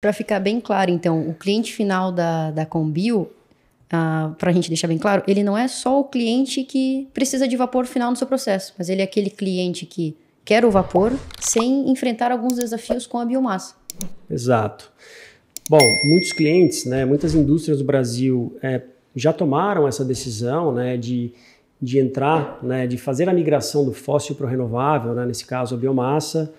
Para ficar bem claro, então, o cliente final da, da Combio, ah, para a gente deixar bem claro, ele não é só o cliente que precisa de vapor final no seu processo, mas ele é aquele cliente que quer o vapor sem enfrentar alguns desafios com a biomassa. Exato. Bom, muitos clientes, né, muitas indústrias do Brasil é, já tomaram essa decisão né, de, de entrar, né, de fazer a migração do fóssil para o renovável, né, nesse caso a biomassa,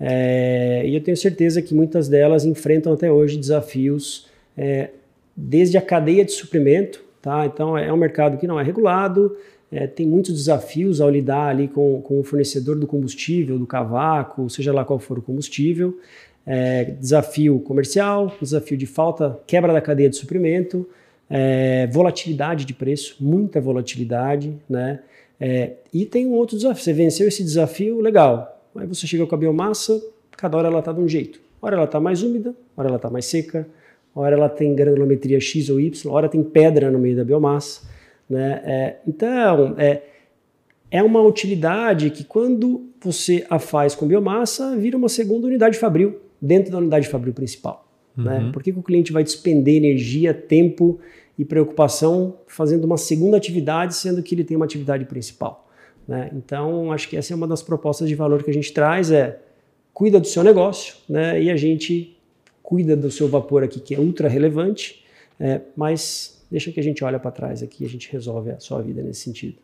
é, e eu tenho certeza que muitas delas enfrentam até hoje desafios é, desde a cadeia de suprimento, tá? Então é um mercado que não é regulado, é, tem muitos desafios ao lidar ali com, com o fornecedor do combustível, do cavaco, seja lá qual for o combustível, é, desafio comercial, desafio de falta, quebra da cadeia de suprimento, é, volatilidade de preço, muita volatilidade, né? É, e tem um outro desafio. Você venceu esse desafio, legal. Aí você chega com a biomassa, cada hora ela está de um jeito. Hora ela está mais úmida, hora ela está mais seca, hora ela tem granulometria X ou Y, hora tem pedra no meio da biomassa. Né? É, então, é, é uma utilidade que quando você a faz com biomassa, vira uma segunda unidade fabril, dentro da unidade fabril principal. Né? Uhum. Né? Por que, que o cliente vai despender energia, tempo e preocupação fazendo uma segunda atividade, sendo que ele tem uma atividade principal? Né? Então, acho que essa é uma das propostas de valor que a gente traz, é cuida do seu negócio né? e a gente cuida do seu vapor aqui, que é ultra relevante, é, mas deixa que a gente olha para trás aqui e a gente resolve a sua vida nesse sentido.